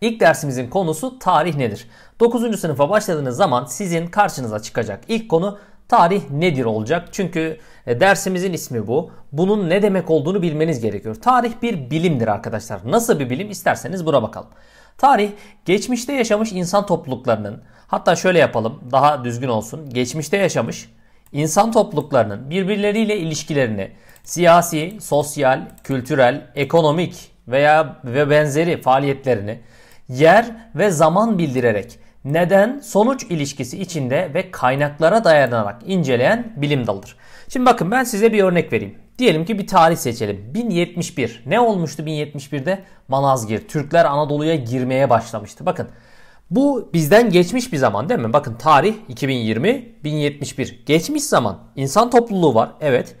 İlk dersimizin konusu tarih nedir? 9. sınıfa başladığınız zaman sizin karşınıza çıkacak ilk konu tarih nedir olacak? Çünkü e, dersimizin ismi bu. Bunun ne demek olduğunu bilmeniz gerekiyor. Tarih bir bilimdir arkadaşlar. Nasıl bir bilim isterseniz buna bakalım. Tarih geçmişte yaşamış insan topluluklarının hatta şöyle yapalım daha düzgün olsun. Geçmişte yaşamış insan topluluklarının birbirleriyle ilişkilerini siyasi, sosyal, kültürel, ekonomik veya ve benzeri faaliyetlerini yer ve zaman bildirerek neden sonuç ilişkisi içinde ve kaynaklara dayanarak inceleyen bilim dalıdır. Şimdi bakın ben size bir örnek vereyim. Diyelim ki bir tarih seçelim. 1071. Ne olmuştu 1071'de? Manazgir. Türkler Anadolu'ya girmeye başlamıştı. Bakın bu bizden geçmiş bir zaman değil mi? Bakın tarih 2020, 1071. Geçmiş zaman. İnsan topluluğu var. Evet.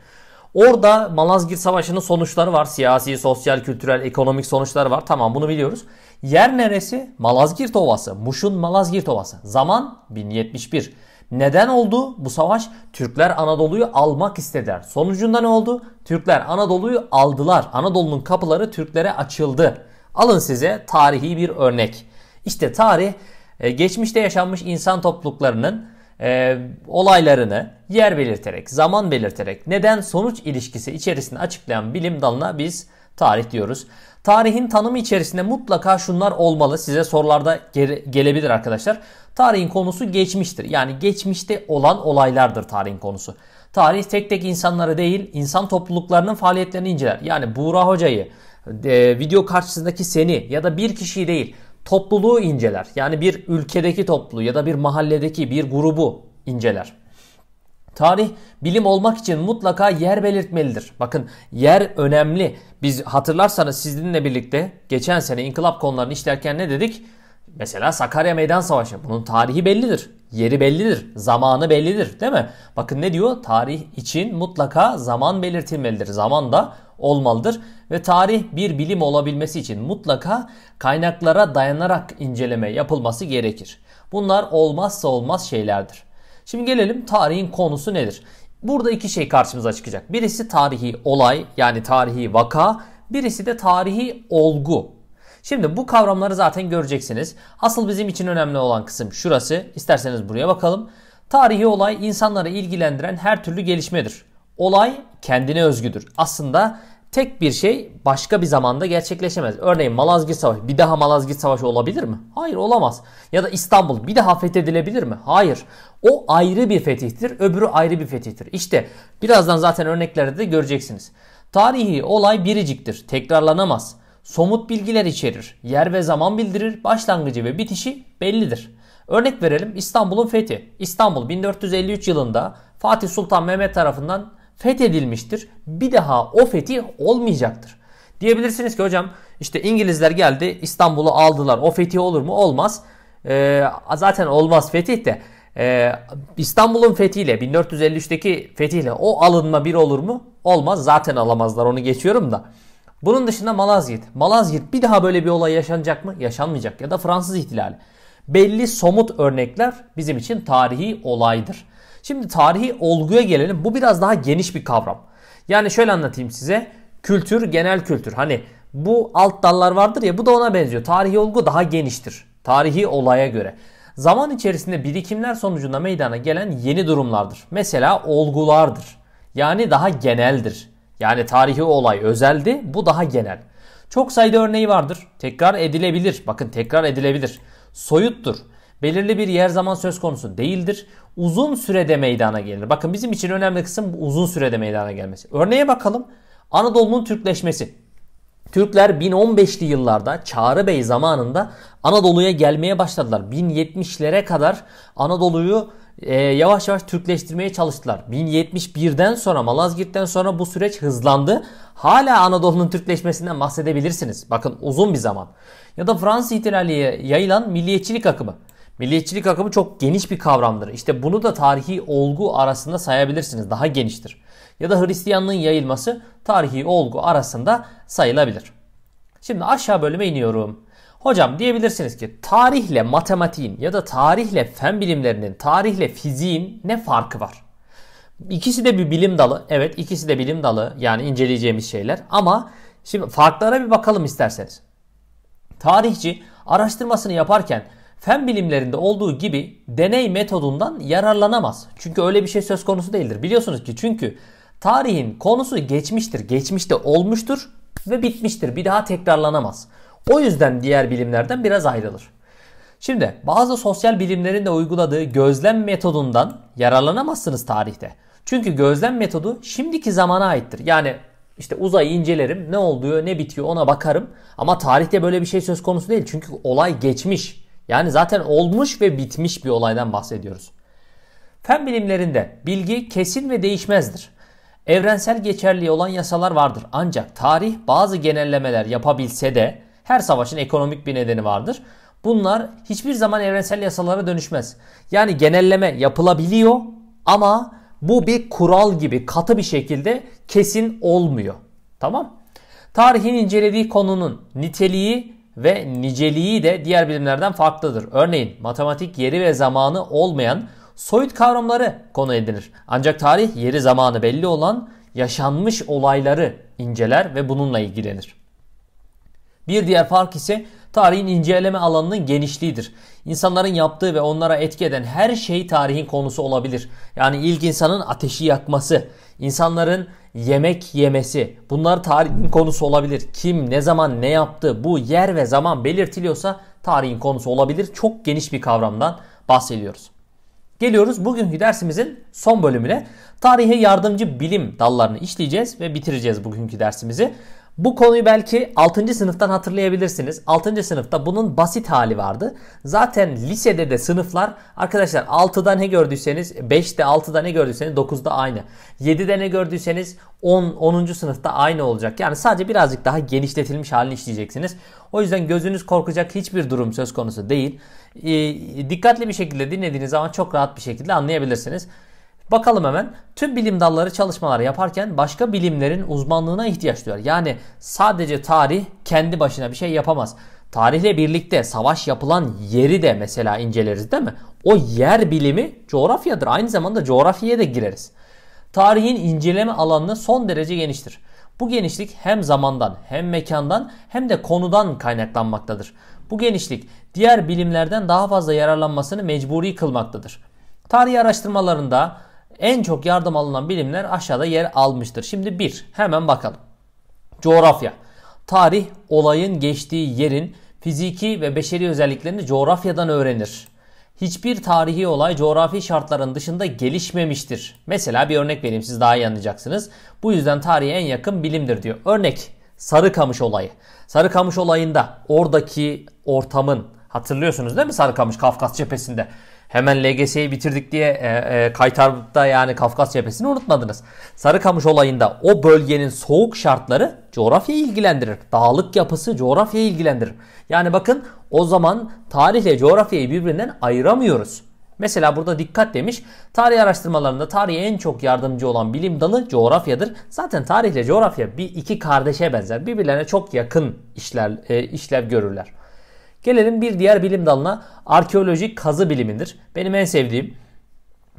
Orada Malazgirt Savaşı'nın sonuçları var. Siyasi, sosyal, kültürel, ekonomik sonuçları var. Tamam bunu biliyoruz. Yer neresi? Malazgirt Ovası. Muş'un Malazgirt Ovası. Zaman 1071. Neden oldu? Bu savaş Türkler Anadolu'yu almak istediler. Sonucunda ne oldu? Türkler Anadolu'yu aldılar. Anadolu'nun kapıları Türklere açıldı. Alın size tarihi bir örnek. İşte tarih e, geçmişte yaşanmış insan topluluklarının e, olaylarını yer belirterek, zaman belirterek, neden sonuç ilişkisi içerisinde açıklayan bilim dalına biz tarih diyoruz. Tarihin tanımı içerisinde mutlaka şunlar olmalı. Size sorularda gelebilir arkadaşlar. Tarihin konusu geçmiştir. Yani geçmişte olan olaylardır tarihin konusu. Tarih tek tek insanları değil, insan topluluklarının faaliyetlerini inceler. Yani Buğra Hoca'yı, e, video karşısındaki seni ya da bir kişiyi değil, topluluğu inceler. Yani bir ülkedeki topluluğu ya da bir mahalledeki bir grubu inceler. Tarih bilim olmak için mutlaka yer belirtmelidir. Bakın yer önemli. Biz hatırlarsanız sizinle birlikte geçen sene inkılap konularını işlerken ne dedik? Mesela Sakarya Meydan Savaşı. Bunun tarihi bellidir. Yeri bellidir. Zamanı bellidir. Değil mi? Bakın ne diyor? Tarih için mutlaka zaman belirtilmelidir. Zaman da olmalıdır. Ve tarih bir bilim olabilmesi için mutlaka kaynaklara dayanarak inceleme yapılması gerekir. Bunlar olmazsa olmaz şeylerdir. Şimdi gelelim tarihin konusu nedir? Burada iki şey karşımıza çıkacak. Birisi tarihi olay yani tarihi vaka, birisi de tarihi olgu. Şimdi bu kavramları zaten göreceksiniz. Asıl bizim için önemli olan kısım şurası. İsterseniz buraya bakalım. Tarihi olay insanları ilgilendiren her türlü gelişmedir. Olay kendine özgüdür. Aslında tek bir şey başka bir zamanda gerçekleşemez. Örneğin Malazgirt Savaşı bir daha Malazgirt Savaşı olabilir mi? Hayır olamaz. Ya da İstanbul bir daha fethedilebilir mi? Hayır. O ayrı bir fetihtir, öbürü ayrı bir fetihtir. İşte birazdan zaten örneklerde de göreceksiniz. Tarihi olay biriciktir, tekrarlanamaz. Somut bilgiler içerir, yer ve zaman bildirir, başlangıcı ve bitişi bellidir. Örnek verelim İstanbul'un fethi. İstanbul 1453 yılında Fatih Sultan Mehmet tarafından fethedilmiştir. Bir daha o fetih olmayacaktır. Diyebilirsiniz ki hocam işte İngilizler geldi İstanbul'u aldılar. O fetih olur mu? Olmaz. Ee, zaten olmaz fetih de. Ee, İstanbul'un fethiyle 1453'teki fethiyle o alınma bir olur mu? Olmaz. Zaten alamazlar onu geçiyorum da. Bunun dışında Malazgirt. Malazgirt bir daha böyle bir olay yaşanacak mı? Yaşanmayacak. Ya da Fransız ihtilali. Belli somut örnekler bizim için tarihi olaydır. Şimdi tarihi olguya gelelim. Bu biraz daha geniş bir kavram. Yani şöyle anlatayım size. Kültür, genel kültür. Hani bu alt dallar vardır ya bu da ona benziyor. Tarihi olgu daha geniştir. Tarihi olaya göre. Zaman içerisinde birikimler sonucunda meydana gelen yeni durumlardır. Mesela olgulardır. Yani daha geneldir. Yani tarihi olay özeldi, bu daha genel. Çok sayıda örneği vardır. Tekrar edilebilir. Bakın tekrar edilebilir. Soyuttur belirli bir yer zaman söz konusu değildir. Uzun sürede meydana gelir. Bakın bizim için önemli kısım uzun sürede meydana gelmesi. Örneğe bakalım. Anadolu'nun Türkleşmesi. Türkler 1015'li yıllarda Çağrı Bey zamanında Anadolu'ya gelmeye başladılar. 1070'lere kadar Anadolu'yu e, yavaş yavaş Türkleştirmeye çalıştılar. 1071'den sonra Malazgirt'ten sonra bu süreç hızlandı. Hala Anadolu'nun Türkleşmesinden bahsedebilirsiniz. Bakın uzun bir zaman. Ya da Fransız ihtilaliye yayılan milliyetçilik akımı. Milliyetçilik akımı çok geniş bir kavramdır. İşte bunu da tarihi olgu arasında sayabilirsiniz. Daha geniştir. Ya da Hristiyanlığın yayılması tarihi olgu arasında sayılabilir. Şimdi aşağı bölüme iniyorum. Hocam diyebilirsiniz ki tarihle matematiğin ya da tarihle fen bilimlerinin, tarihle fiziğin ne farkı var? İkisi de bir bilim dalı. Evet ikisi de bilim dalı yani inceleyeceğimiz şeyler. Ama şimdi farklara bir bakalım isterseniz. Tarihçi araştırmasını yaparken fen bilimlerinde olduğu gibi deney metodundan yararlanamaz. Çünkü öyle bir şey söz konusu değildir. Biliyorsunuz ki çünkü tarihin konusu geçmiştir. Geçmişte olmuştur ve bitmiştir. Bir daha tekrarlanamaz. O yüzden diğer bilimlerden biraz ayrılır. Şimdi bazı sosyal bilimlerin de uyguladığı gözlem metodundan yararlanamazsınız tarihte. Çünkü gözlem metodu şimdiki zamana aittir. Yani işte uzayı incelerim, ne oluyor, ne bitiyor ona bakarım. Ama tarihte böyle bir şey söz konusu değil. Çünkü olay geçmiş. Yani zaten olmuş ve bitmiş bir olaydan bahsediyoruz. Fen bilimlerinde bilgi kesin ve değişmezdir. Evrensel geçerliği olan yasalar vardır. Ancak tarih bazı genellemeler yapabilse de her savaşın ekonomik bir nedeni vardır. Bunlar hiçbir zaman evrensel yasalara dönüşmez. Yani genelleme yapılabiliyor ama bu bir kural gibi katı bir şekilde kesin olmuyor. Tamam? Tarihin incelediği konunun niteliği ve niceliği de diğer bilimlerden farklıdır. Örneğin matematik yeri ve zamanı olmayan soyut kavramları konu edinir. Ancak tarih yeri zamanı belli olan yaşanmış olayları inceler ve bununla ilgilenir. Bir diğer fark ise tarihin inceleme alanının genişliğidir. İnsanların yaptığı ve onlara etki eden her şey tarihin konusu olabilir. Yani ilk insanın ateşi yakması, insanların yemek yemesi bunlar tarihin konusu olabilir. Kim ne zaman ne yaptı bu yer ve zaman belirtiliyorsa tarihin konusu olabilir. Çok geniş bir kavramdan bahsediyoruz. Geliyoruz bugünkü dersimizin son bölümüne. Tarihe yardımcı bilim dallarını işleyeceğiz ve bitireceğiz bugünkü dersimizi. Bu konuyu belki 6. sınıftan hatırlayabilirsiniz. 6. sınıfta bunun basit hali vardı. Zaten lisede de sınıflar arkadaşlar 6'da ne gördüyseniz 5'te 6'da ne gördüyseniz 9'da aynı. 7'de ne gördüyseniz 10 10. sınıfta aynı olacak. Yani sadece birazcık daha genişletilmiş halini işleyeceksiniz. O yüzden gözünüz korkacak hiçbir durum söz konusu değil. E, dikkatli bir şekilde dinlediğiniz zaman çok rahat bir şekilde anlayabilirsiniz. Bakalım hemen. Tüm bilim dalları çalışmalar yaparken başka bilimlerin uzmanlığına ihtiyaç duyar. Yani sadece tarih kendi başına bir şey yapamaz. Tarihle birlikte savaş yapılan yeri de mesela inceleriz değil mi? O yer bilimi coğrafyadır. Aynı zamanda coğrafyaya da gireriz. Tarihin inceleme alanı son derece geniştir. Bu genişlik hem zamandan hem mekandan hem de konudan kaynaklanmaktadır. Bu genişlik diğer bilimlerden daha fazla yararlanmasını mecburi kılmaktadır. Tarih araştırmalarında en çok yardım alınan bilimler aşağıda yer almıştır. Şimdi bir hemen bakalım. Coğrafya. Tarih olayın geçtiği yerin fiziki ve beşeri özelliklerini coğrafyadan öğrenir. Hiçbir tarihi olay coğrafi şartların dışında gelişmemiştir. Mesela bir örnek vereyim siz daha iyi anlayacaksınız. Bu yüzden tarihe en yakın bilimdir diyor. Örnek Sarıkamış olayı. Sarıkamış olayında oradaki ortamın hatırlıyorsunuz değil mi Sarıkamış Kafkas cephesinde Hemen LGS'yi bitirdik diye e, e, kaytarda yani Kafkas cephesini unutmadınız. Sarıkamış olayında o bölgenin soğuk şartları coğrafya ilgilendirir. Dağlık yapısı coğrafya ilgilendirir. Yani bakın o zaman tarihle coğrafyayı birbirinden ayıramıyoruz. Mesela burada dikkat demiş. Tarih araştırmalarında tarihe en çok yardımcı olan bilim dalı coğrafyadır. Zaten tarihle coğrafya bir iki kardeşe benzer. Birbirlerine çok yakın işler e, işlev görürler. Gelelim bir diğer bilim dalına arkeolojik kazı bilimidir. Benim en sevdiğim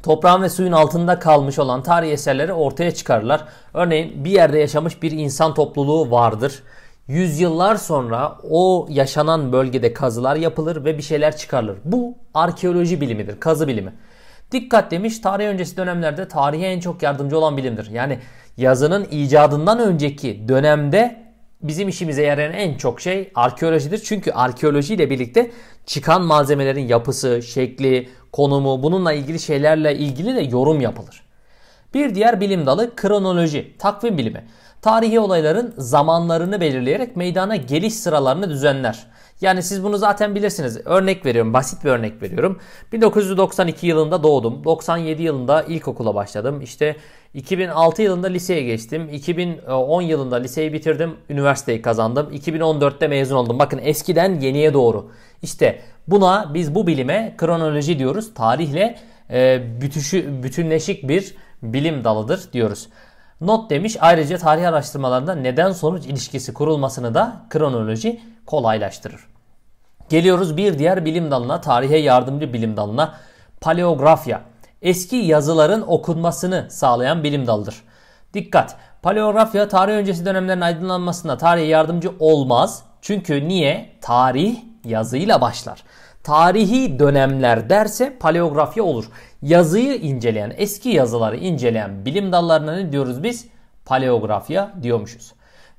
toprağın ve suyun altında kalmış olan tarih eserleri ortaya çıkarırlar. Örneğin bir yerde yaşamış bir insan topluluğu vardır. Yüzyıllar sonra o yaşanan bölgede kazılar yapılır ve bir şeyler çıkarılır. Bu arkeoloji bilimidir, kazı bilimi. Dikkat demiş tarih öncesi dönemlerde tarihe en çok yardımcı olan bilimdir. Yani yazının icadından önceki dönemde bizim işimize yarayan en çok şey arkeolojidir. Çünkü arkeolojiyle birlikte çıkan malzemelerin yapısı, şekli, konumu bununla ilgili şeylerle ilgili de yorum yapılır. Bir diğer bilim dalı kronoloji, takvim bilimi. Tarihi olayların zamanlarını belirleyerek meydana geliş sıralarını düzenler. Yani siz bunu zaten bilirsiniz. Örnek veriyorum, basit bir örnek veriyorum. 1992 yılında doğdum. 97 yılında ilkokula başladım. İşte 2006 yılında liseye geçtim. 2010 yılında liseyi bitirdim. Üniversiteyi kazandım. 2014'te mezun oldum. Bakın eskiden yeniye doğru. İşte buna biz bu bilime kronoloji diyoruz. Tarihle e, bütüşü, bütünleşik bir bilim dalıdır diyoruz. Not demiş ayrıca tarih araştırmalarında neden sonuç ilişkisi kurulmasını da kronoloji kolaylaştırır. Geliyoruz bir diğer bilim dalına, tarihe yardımcı bilim dalına paleografya eski yazıların okunmasını sağlayan bilim dalıdır. Dikkat! Paleografya tarih öncesi dönemlerin aydınlanmasında tarihe yardımcı olmaz. Çünkü niye? Tarih yazıyla başlar. Tarihi dönemler derse paleografya olur. Yazıyı inceleyen, eski yazıları inceleyen bilim dallarına ne diyoruz biz? Paleografya diyormuşuz.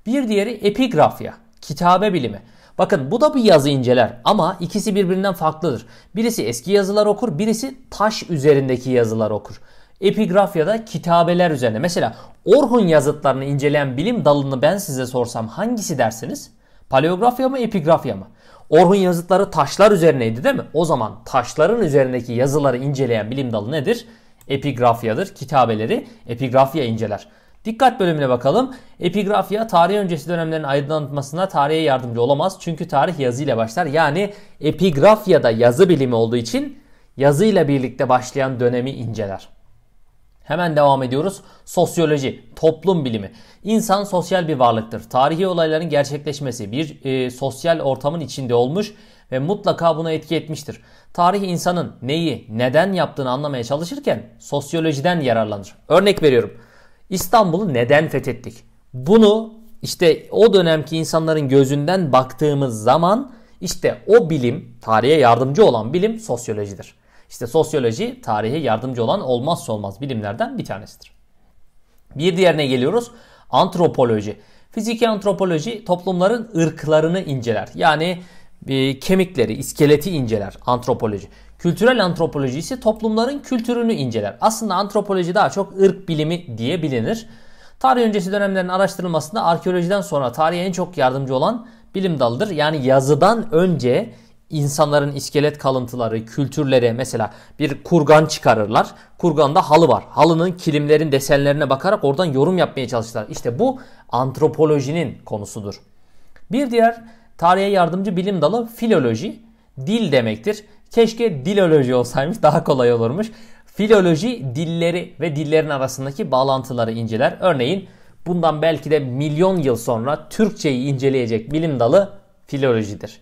Bir diğeri epigrafya, kitabe bilimi. Bakın bu da bir yazı inceler ama ikisi birbirinden farklıdır. Birisi eski yazılar okur, birisi taş üzerindeki yazılar okur. Epigraf ya da kitabeler üzerine. Mesela Orhun yazıtlarını inceleyen bilim dalını ben size sorsam hangisi dersiniz? Paleografya mı epigrafya mı? Orhun yazıtları taşlar üzerineydi değil mi? O zaman taşların üzerindeki yazıları inceleyen bilim dalı nedir? Epigrafyadır. Kitabeleri epigrafya inceler. Dikkat bölümüne bakalım. Epigrafya tarih öncesi dönemlerin aydınlatmasına tarihe yardımcı olamaz. Çünkü tarih yazıyla başlar. Yani epigrafya da yazı bilimi olduğu için yazıyla birlikte başlayan dönemi inceler. Hemen devam ediyoruz. Sosyoloji, toplum bilimi. İnsan sosyal bir varlıktır. Tarihi olayların gerçekleşmesi bir e, sosyal ortamın içinde olmuş ve mutlaka buna etki etmiştir. Tarih insanın neyi, neden yaptığını anlamaya çalışırken sosyolojiden yararlanır. Örnek veriyorum. İstanbul'u neden fethettik? Bunu işte o dönemki insanların gözünden baktığımız zaman işte o bilim, tarihe yardımcı olan bilim sosyolojidir. İşte sosyoloji tarihe yardımcı olan olmazsa olmaz bilimlerden bir tanesidir. Bir diğerine geliyoruz. Antropoloji. Fiziki antropoloji toplumların ırklarını inceler. Yani e, kemikleri, iskeleti inceler antropoloji. Kültürel antropoloji ise toplumların kültürünü inceler. Aslında antropoloji daha çok ırk bilimi diye bilinir. Tarih öncesi dönemlerin araştırılmasında arkeolojiden sonra tarihe en çok yardımcı olan bilim dalıdır. Yani yazıdan önce insanların iskelet kalıntıları, kültürleri mesela bir kurgan çıkarırlar. Kurganda halı var. Halının kilimlerin desenlerine bakarak oradan yorum yapmaya çalışırlar. İşte bu antropolojinin konusudur. Bir diğer tarihe yardımcı bilim dalı filoloji. Dil demektir. Keşke diloloji olsaymış daha kolay olurmuş. Filoloji dilleri ve dillerin arasındaki bağlantıları inceler. Örneğin bundan belki de milyon yıl sonra Türkçeyi inceleyecek bilim dalı filolojidir.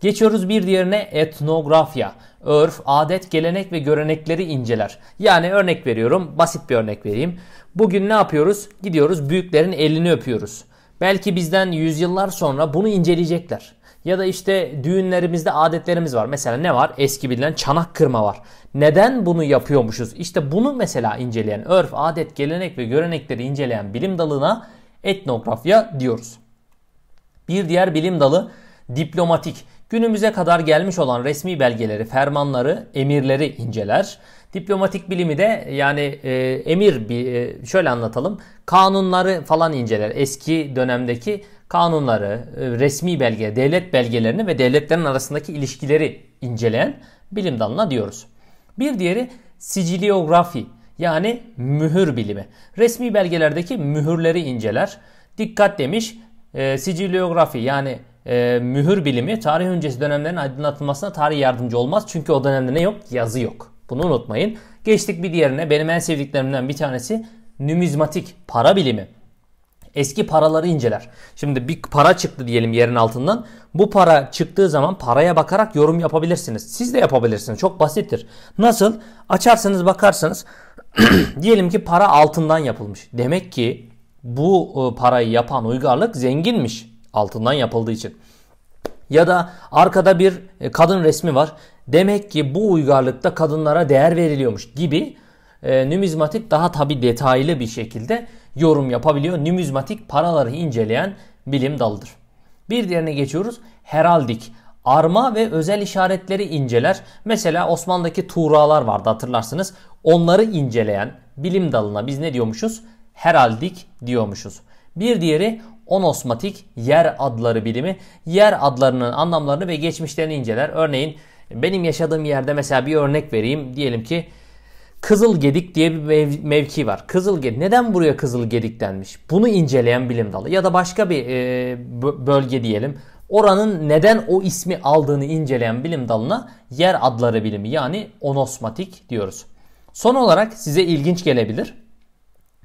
Geçiyoruz bir diğerine etnografya. Örf, adet, gelenek ve görenekleri inceler. Yani örnek veriyorum, basit bir örnek vereyim. Bugün ne yapıyoruz? Gidiyoruz büyüklerin elini öpüyoruz. Belki bizden yüzyıllar sonra bunu inceleyecekler. Ya da işte düğünlerimizde adetlerimiz var. Mesela ne var? Eski bilinen çanak kırma var. Neden bunu yapıyormuşuz? İşte bunu mesela inceleyen örf, adet, gelenek ve görenekleri inceleyen bilim dalına etnografya diyoruz. Bir diğer bilim dalı diplomatik. Günümüze kadar gelmiş olan resmi belgeleri, fermanları, emirleri inceler Diplomatik bilimi de yani e, emir bir e, şöyle anlatalım. Kanunları falan inceler. Eski dönemdeki kanunları, e, resmi belge, devlet belgelerini ve devletlerin arasındaki ilişkileri inceleyen bilim dalına diyoruz. Bir diğeri siciliografi yani mühür bilimi. Resmi belgelerdeki mühürleri inceler. Dikkat demiş e, siciliografi yani e, mühür bilimi tarih öncesi dönemlerin aydınlatılmasına tarih yardımcı olmaz. Çünkü o dönemde ne yok? Yazı yok. Bunu unutmayın. Geçtik bir diğerine. Benim en sevdiklerimden bir tanesi numizmatik para bilimi. Eski paraları inceler. Şimdi bir para çıktı diyelim yerin altından. Bu para çıktığı zaman paraya bakarak yorum yapabilirsiniz. Siz de yapabilirsiniz. Çok basittir. Nasıl? Açarsanız bakarsanız diyelim ki para altından yapılmış. Demek ki bu e, parayı yapan uygarlık zenginmiş altından yapıldığı için. Ya da arkada bir e, kadın resmi var. Demek ki bu uygarlıkta kadınlara değer veriliyormuş gibi e, numizmatik daha tabi detaylı bir şekilde yorum yapabiliyor. Numizmatik paraları inceleyen bilim dalıdır. Bir diğerine geçiyoruz. Heraldik. Arma ve özel işaretleri inceler. Mesela Osmanlı'daki tuğralar vardı hatırlarsınız. Onları inceleyen bilim dalına biz ne diyormuşuz? Heraldik diyormuşuz. Bir diğeri onosmatik yer adları bilimi. Yer adlarının anlamlarını ve geçmişlerini inceler. Örneğin benim yaşadığım yerde mesela bir örnek vereyim. Diyelim ki Kızılgedik diye bir mev- mevki var. Kızılgedik. Neden buraya Kızılgedik denmiş? Bunu inceleyen bilim dalı ya da başka bir e, bölge diyelim. Oranın neden o ismi aldığını inceleyen bilim dalına yer adları bilimi yani onosmatik diyoruz. Son olarak size ilginç gelebilir.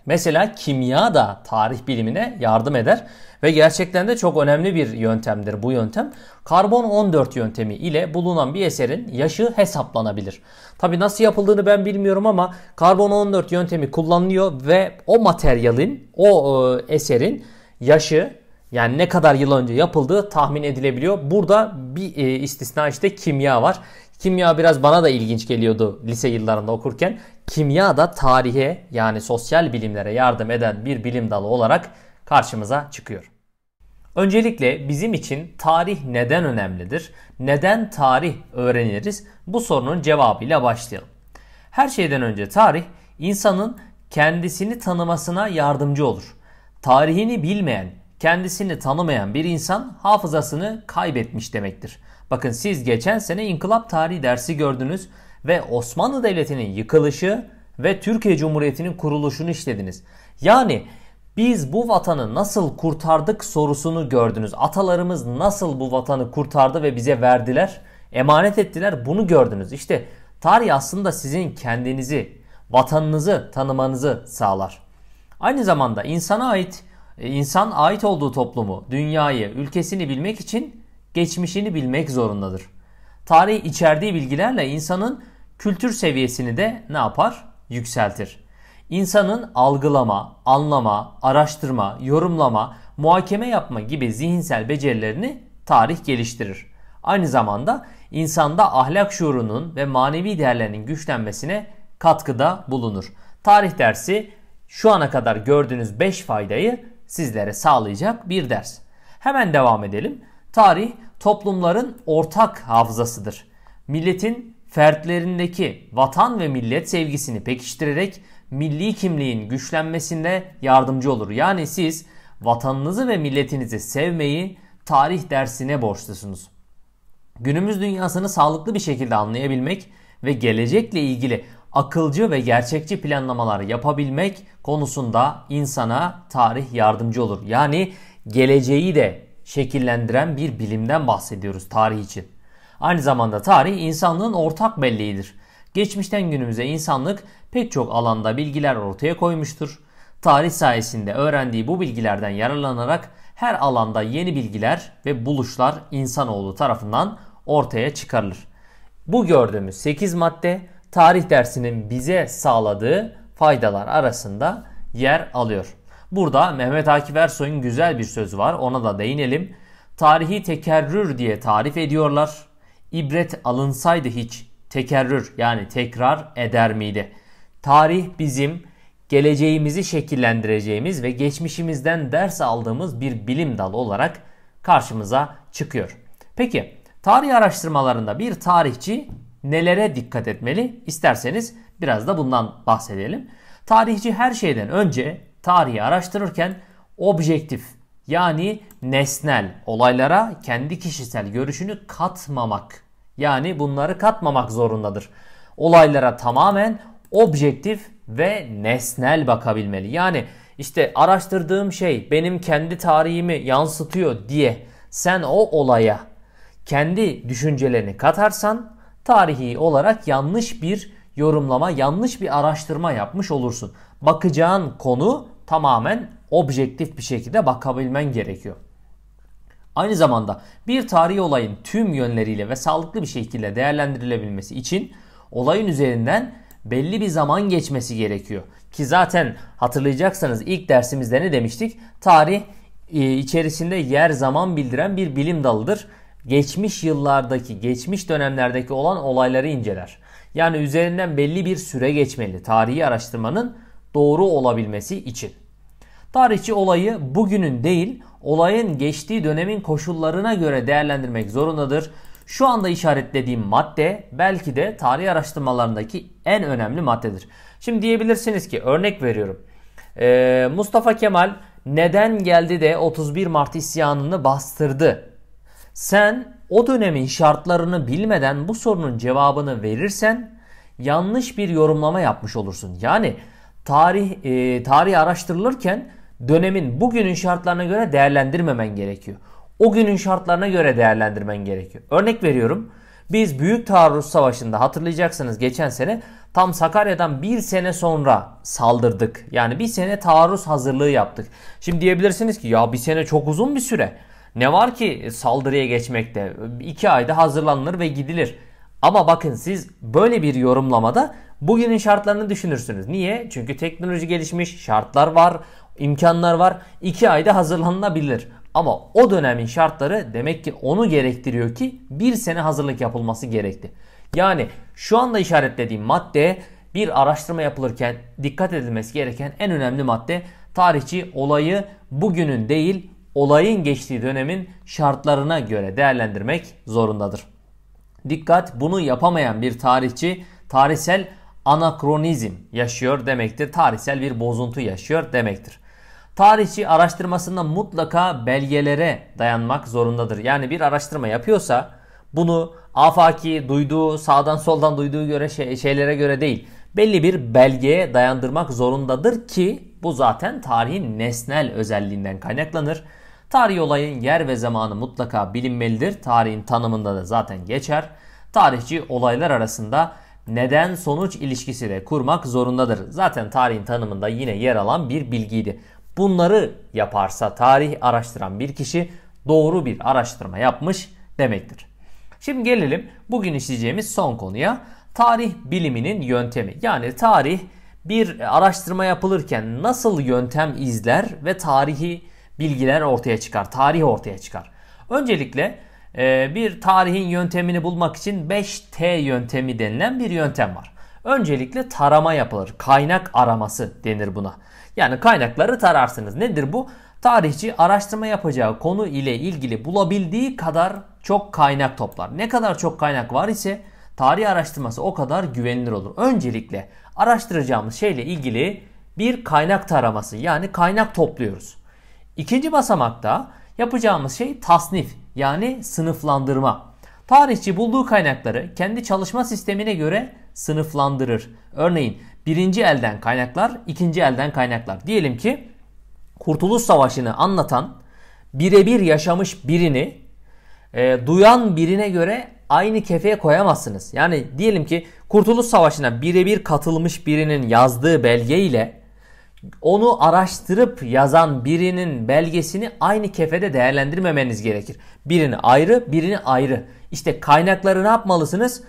Mesela kimya da tarih bilimine yardım eder ve gerçekten de çok önemli bir yöntemdir bu yöntem. Karbon 14 yöntemi ile bulunan bir eserin yaşı hesaplanabilir. Tabi nasıl yapıldığını ben bilmiyorum ama karbon 14 yöntemi kullanılıyor ve o materyalin, o e, eserin yaşı yani ne kadar yıl önce yapıldığı tahmin edilebiliyor. Burada bir e, istisna işte kimya var. Kimya biraz bana da ilginç geliyordu lise yıllarında okurken. Kimya da tarihe yani sosyal bilimlere yardım eden bir bilim dalı olarak karşımıza çıkıyor. Öncelikle bizim için tarih neden önemlidir? Neden tarih öğreniriz? Bu sorunun cevabıyla başlayalım. Her şeyden önce tarih insanın kendisini tanımasına yardımcı olur. Tarihini bilmeyen, kendisini tanımayan bir insan hafızasını kaybetmiş demektir. Bakın siz geçen sene inkılap tarihi dersi gördünüz ve Osmanlı Devleti'nin yıkılışı ve Türkiye Cumhuriyeti'nin kuruluşunu işlediniz. Yani biz bu vatanı nasıl kurtardık sorusunu gördünüz. Atalarımız nasıl bu vatanı kurtardı ve bize verdiler, emanet ettiler bunu gördünüz. İşte tarih aslında sizin kendinizi, vatanınızı tanımanızı sağlar. Aynı zamanda insana ait, e, insan ait olduğu toplumu, dünyayı, ülkesini bilmek için geçmişini bilmek zorundadır. Tarih içerdiği bilgilerle insanın kültür seviyesini de ne yapar? Yükseltir. İnsanın algılama, anlama, araştırma, yorumlama, muhakeme yapma gibi zihinsel becerilerini tarih geliştirir. Aynı zamanda insanda ahlak şuurunun ve manevi değerlerinin güçlenmesine katkıda bulunur. Tarih dersi şu ana kadar gördüğünüz 5 faydayı sizlere sağlayacak bir ders. Hemen devam edelim. Tarih toplumların ortak hafızasıdır. Milletin fertlerindeki vatan ve millet sevgisini pekiştirerek milli kimliğin güçlenmesinde yardımcı olur. Yani siz vatanınızı ve milletinizi sevmeyi tarih dersine borçlusunuz. Günümüz dünyasını sağlıklı bir şekilde anlayabilmek ve gelecekle ilgili akılcı ve gerçekçi planlamalar yapabilmek konusunda insana tarih yardımcı olur. Yani geleceği de şekillendiren bir bilimden bahsediyoruz tarih için. Aynı zamanda tarih insanlığın ortak belleğidir. Geçmişten günümüze insanlık pek çok alanda bilgiler ortaya koymuştur. Tarih sayesinde öğrendiği bu bilgilerden yararlanarak her alanda yeni bilgiler ve buluşlar insanoğlu tarafından ortaya çıkarılır. Bu gördüğümüz 8 madde tarih dersinin bize sağladığı faydalar arasında yer alıyor. Burada Mehmet Akif Ersoy'un güzel bir sözü var. Ona da değinelim. Tarihi tekerrür diye tarif ediyorlar. İbret alınsaydı hiç tekerrür yani tekrar eder miydi? Tarih bizim geleceğimizi şekillendireceğimiz ve geçmişimizden ders aldığımız bir bilim dalı olarak karşımıza çıkıyor. Peki tarih araştırmalarında bir tarihçi nelere dikkat etmeli? İsterseniz biraz da bundan bahsedelim. Tarihçi her şeyden önce Tarihi araştırırken objektif yani nesnel olaylara kendi kişisel görüşünü katmamak yani bunları katmamak zorundadır. Olaylara tamamen objektif ve nesnel bakabilmeli. Yani işte araştırdığım şey benim kendi tarihimi yansıtıyor diye sen o olaya kendi düşüncelerini katarsan tarihi olarak yanlış bir yorumlama, yanlış bir araştırma yapmış olursun. Bakacağın konu tamamen objektif bir şekilde bakabilmen gerekiyor. Aynı zamanda bir tarihi olayın tüm yönleriyle ve sağlıklı bir şekilde değerlendirilebilmesi için olayın üzerinden belli bir zaman geçmesi gerekiyor. Ki zaten hatırlayacaksanız ilk dersimizde ne demiştik? Tarih e, içerisinde yer zaman bildiren bir bilim dalıdır. Geçmiş yıllardaki, geçmiş dönemlerdeki olan olayları inceler. Yani üzerinden belli bir süre geçmeli tarihi araştırmanın doğru olabilmesi için. Tarihçi olayı bugünün değil, olayın geçtiği dönemin koşullarına göre değerlendirmek zorundadır. Şu anda işaretlediğim madde belki de tarih araştırmalarındaki en önemli maddedir. Şimdi diyebilirsiniz ki örnek veriyorum. Ee, Mustafa Kemal neden geldi de 31 Mart isyanını bastırdı? Sen o dönemin şartlarını bilmeden bu sorunun cevabını verirsen yanlış bir yorumlama yapmış olursun. Yani tarih e, tarih araştırılırken dönemin bugünün şartlarına göre değerlendirmemen gerekiyor. O günün şartlarına göre değerlendirmen gerekiyor. Örnek veriyorum. Biz Büyük Taarruz Savaşı'nda hatırlayacaksınız geçen sene tam Sakarya'dan bir sene sonra saldırdık. Yani bir sene taarruz hazırlığı yaptık. Şimdi diyebilirsiniz ki ya bir sene çok uzun bir süre. Ne var ki saldırıya geçmekte? İki ayda hazırlanılır ve gidilir. Ama bakın siz böyle bir yorumlamada bugünün şartlarını düşünürsünüz. Niye? Çünkü teknoloji gelişmiş, şartlar var, imkanlar var. 2 ayda hazırlanabilir. Ama o dönemin şartları demek ki onu gerektiriyor ki bir sene hazırlık yapılması gerekti. Yani şu anda işaretlediğim madde bir araştırma yapılırken dikkat edilmesi gereken en önemli madde tarihçi olayı bugünün değil olayın geçtiği dönemin şartlarına göre değerlendirmek zorundadır. Dikkat bunu yapamayan bir tarihçi tarihsel anakronizm yaşıyor demektir. Tarihsel bir bozuntu yaşıyor demektir. Tarihçi araştırmasında mutlaka belgelere dayanmak zorundadır. Yani bir araştırma yapıyorsa bunu afaki duyduğu, sağdan soldan duyduğu göre şey, şeylere göre değil, belli bir belgeye dayandırmak zorundadır ki bu zaten tarihin nesnel özelliğinden kaynaklanır. Tarih olayın yer ve zamanı mutlaka bilinmelidir. Tarihin tanımında da zaten geçer. Tarihçi olaylar arasında neden sonuç ilişkisi de kurmak zorundadır. Zaten tarihin tanımında yine yer alan bir bilgiydi. Bunları yaparsa tarih araştıran bir kişi doğru bir araştırma yapmış demektir. Şimdi gelelim bugün işleyeceğimiz son konuya. Tarih biliminin yöntemi. Yani tarih bir araştırma yapılırken nasıl yöntem izler ve tarihi bilgiler ortaya çıkar, tarih ortaya çıkar. Öncelikle e, bir tarihin yöntemini bulmak için 5T yöntemi denilen bir yöntem var. Öncelikle tarama yapılır. Kaynak araması denir buna. Yani kaynakları tararsınız. Nedir bu? Tarihçi araştırma yapacağı konu ile ilgili bulabildiği kadar çok kaynak toplar. Ne kadar çok kaynak var ise tarih araştırması o kadar güvenilir olur. Öncelikle araştıracağımız şeyle ilgili bir kaynak taraması yani kaynak topluyoruz. İkinci basamakta yapacağımız şey tasnif yani sınıflandırma. Tarihçi bulduğu kaynakları kendi çalışma sistemine göre sınıflandırır. Örneğin birinci elden kaynaklar, ikinci elden kaynaklar. Diyelim ki Kurtuluş Savaşı'nı anlatan birebir yaşamış birini e, duyan birine göre aynı kefeye koyamazsınız. Yani diyelim ki Kurtuluş Savaşı'na birebir katılmış birinin yazdığı belgeyle onu araştırıp yazan birinin belgesini aynı kefede değerlendirmemeniz gerekir. Birini ayrı, birini ayrı. İşte kaynakları ne yapmalısınız?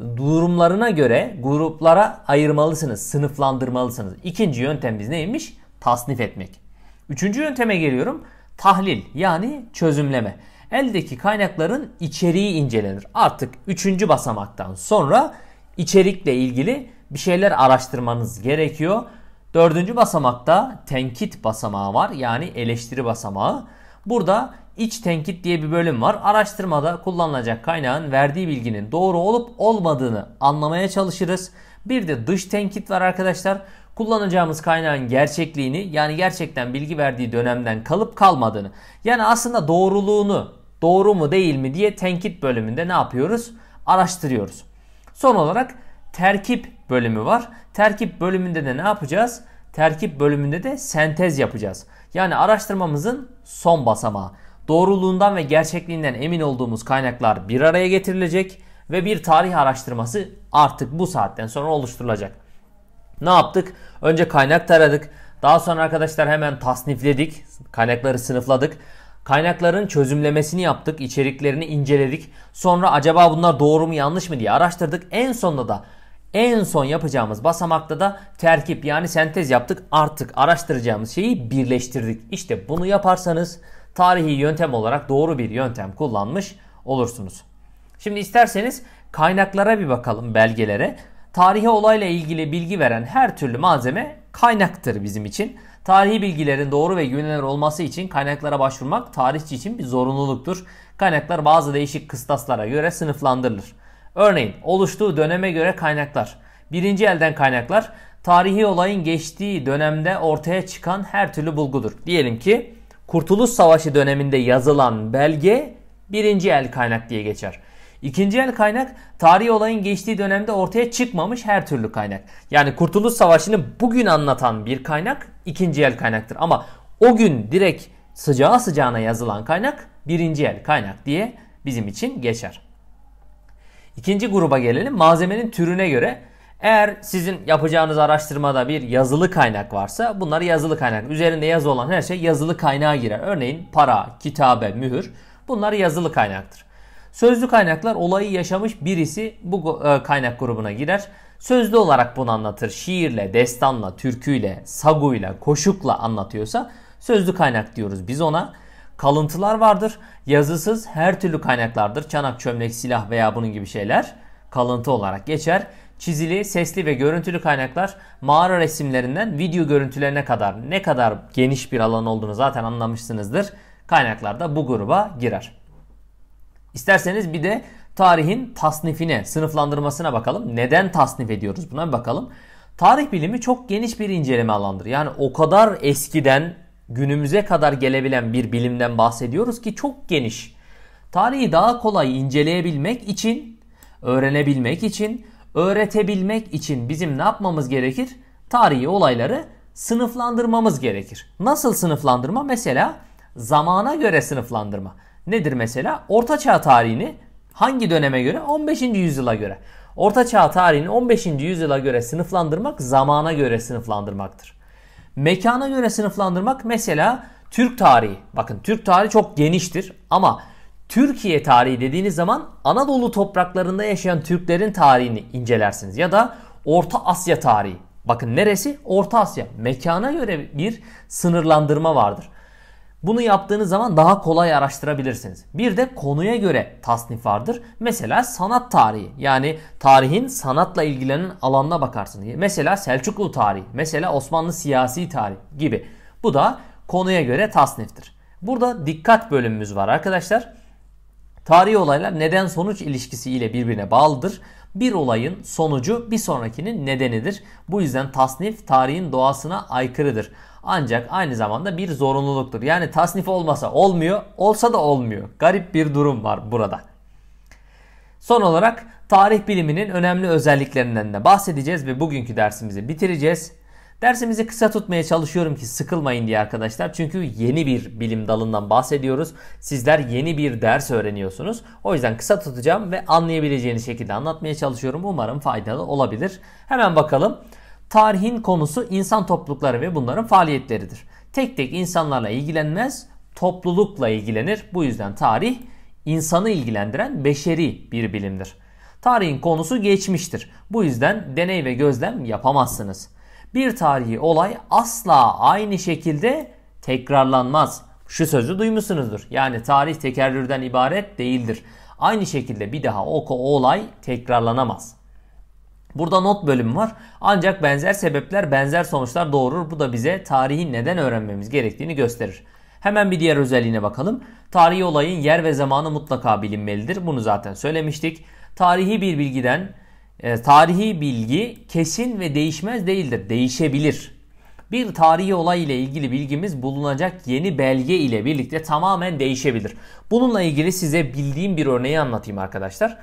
durumlarına göre gruplara ayırmalısınız, sınıflandırmalısınız. İkinci yöntemimiz neymiş? Tasnif etmek. Üçüncü yönteme geliyorum. Tahlil yani çözümleme. Eldeki kaynakların içeriği incelenir. Artık üçüncü basamaktan sonra içerikle ilgili bir şeyler araştırmanız gerekiyor. Dördüncü basamakta tenkit basamağı var yani eleştiri basamağı. Burada iç tenkit diye bir bölüm var. Araştırmada kullanılacak kaynağın verdiği bilginin doğru olup olmadığını anlamaya çalışırız. Bir de dış tenkit var arkadaşlar. Kullanacağımız kaynağın gerçekliğini yani gerçekten bilgi verdiği dönemden kalıp kalmadığını yani aslında doğruluğunu doğru mu değil mi diye tenkit bölümünde ne yapıyoruz? Araştırıyoruz. Son olarak terkip bölümü var. Terkip bölümünde de ne yapacağız? Terkip bölümünde de sentez yapacağız. Yani araştırmamızın son basamağı. Doğruluğundan ve gerçekliğinden emin olduğumuz kaynaklar bir araya getirilecek ve bir tarih araştırması artık bu saatten sonra oluşturulacak. Ne yaptık? Önce kaynak taradık. Daha sonra arkadaşlar hemen tasnifledik. Kaynakları sınıfladık. Kaynakların çözümlemesini yaptık, içeriklerini inceledik. Sonra acaba bunlar doğru mu yanlış mı diye araştırdık. En sonunda da en son yapacağımız basamakta da terkip yani sentez yaptık. Artık araştıracağımız şeyi birleştirdik. İşte bunu yaparsanız tarihi yöntem olarak doğru bir yöntem kullanmış olursunuz. Şimdi isterseniz kaynaklara bir bakalım belgelere. Tarihi olayla ilgili bilgi veren her türlü malzeme kaynaktır bizim için. Tarihi bilgilerin doğru ve güvenilir olması için kaynaklara başvurmak tarihçi için bir zorunluluktur. Kaynaklar bazı değişik kıstaslara göre sınıflandırılır. Örneğin oluştuğu döneme göre kaynaklar. Birinci elden kaynaklar tarihi olayın geçtiği dönemde ortaya çıkan her türlü bulgudur. Diyelim ki Kurtuluş Savaşı döneminde yazılan belge birinci el kaynak diye geçer. İkinci el kaynak tarihi olayın geçtiği dönemde ortaya çıkmamış her türlü kaynak. Yani Kurtuluş Savaşı'nı bugün anlatan bir kaynak ikinci el kaynaktır. Ama o gün direkt sıcağı sıcağına yazılan kaynak birinci el kaynak diye bizim için geçer. İkinci gruba gelelim. Malzemenin türüne göre eğer sizin yapacağınız araştırmada bir yazılı kaynak varsa bunlar yazılı kaynak. Üzerinde yazı olan her şey yazılı kaynağa girer. Örneğin para, kitabe, mühür bunlar yazılı kaynaktır. Sözlü kaynaklar olayı yaşamış birisi bu e, kaynak grubuna girer. Sözlü olarak bunu anlatır. Şiirle, destanla, türküyle, saguyla, koşukla anlatıyorsa sözlü kaynak diyoruz biz ona kalıntılar vardır. Yazısız her türlü kaynaklardır. Çanak, çömlek, silah veya bunun gibi şeyler kalıntı olarak geçer. Çizili, sesli ve görüntülü kaynaklar mağara resimlerinden video görüntülerine kadar ne kadar geniş bir alan olduğunu zaten anlamışsınızdır. Kaynaklar da bu gruba girer. İsterseniz bir de tarihin tasnifine, sınıflandırmasına bakalım. Neden tasnif ediyoruz buna bir bakalım. Tarih bilimi çok geniş bir inceleme alandır. Yani o kadar eskiden günümüze kadar gelebilen bir bilimden bahsediyoruz ki çok geniş. Tarihi daha kolay inceleyebilmek için, öğrenebilmek için, öğretebilmek için bizim ne yapmamız gerekir? Tarihi olayları sınıflandırmamız gerekir. Nasıl sınıflandırma? Mesela zamana göre sınıflandırma. Nedir mesela? Orta Çağ tarihini hangi döneme göre? 15. yüzyıla göre. Orta Çağ tarihini 15. yüzyıla göre sınıflandırmak zamana göre sınıflandırmaktır. Mekana göre sınıflandırmak mesela Türk tarihi. Bakın Türk tarihi çok geniştir ama Türkiye tarihi dediğiniz zaman Anadolu topraklarında yaşayan Türklerin tarihini incelersiniz. Ya da Orta Asya tarihi. Bakın neresi? Orta Asya. Mekana göre bir sınırlandırma vardır. Bunu yaptığınız zaman daha kolay araştırabilirsiniz. Bir de konuya göre tasnif vardır. Mesela sanat tarihi yani tarihin sanatla ilgilenen alanına bakarsınız. Mesela Selçuklu tarihi, mesela Osmanlı siyasi tarihi gibi. Bu da konuya göre tasniftir. Burada dikkat bölümümüz var arkadaşlar. Tarihi olaylar neden sonuç ilişkisi ile birbirine bağlıdır. Bir olayın sonucu bir sonrakinin nedenidir. Bu yüzden tasnif tarihin doğasına aykırıdır. Ancak aynı zamanda bir zorunluluktur. Yani tasnif olmasa olmuyor, olsa da olmuyor. Garip bir durum var burada. Son olarak tarih biliminin önemli özelliklerinden de bahsedeceğiz ve bugünkü dersimizi bitireceğiz. Dersimizi kısa tutmaya çalışıyorum ki sıkılmayın diye arkadaşlar. Çünkü yeni bir bilim dalından bahsediyoruz. Sizler yeni bir ders öğreniyorsunuz. O yüzden kısa tutacağım ve anlayabileceğiniz şekilde anlatmaya çalışıyorum. Umarım faydalı olabilir. Hemen bakalım. Tarihin konusu insan toplulukları ve bunların faaliyetleridir. Tek tek insanlarla ilgilenmez, toplulukla ilgilenir. Bu yüzden tarih insanı ilgilendiren beşeri bir bilimdir. Tarihin konusu geçmiştir. Bu yüzden deney ve gözlem yapamazsınız. Bir tarihi olay asla aynı şekilde tekrarlanmaz. Şu sözü duymuşsunuzdur. Yani tarih tekerrürden ibaret değildir. Aynı şekilde bir daha o olay tekrarlanamaz. Burada not bölümü var. Ancak benzer sebepler benzer sonuçlar doğurur. Bu da bize tarihi neden öğrenmemiz gerektiğini gösterir. Hemen bir diğer özelliğine bakalım. Tarihi olayın yer ve zamanı mutlaka bilinmelidir. Bunu zaten söylemiştik. Tarihi bir bilgiden e, tarihi bilgi kesin ve değişmez değildir. Değişebilir. Bir tarihi olay ile ilgili bilgimiz bulunacak yeni belge ile birlikte tamamen değişebilir. Bununla ilgili size bildiğim bir örneği anlatayım arkadaşlar.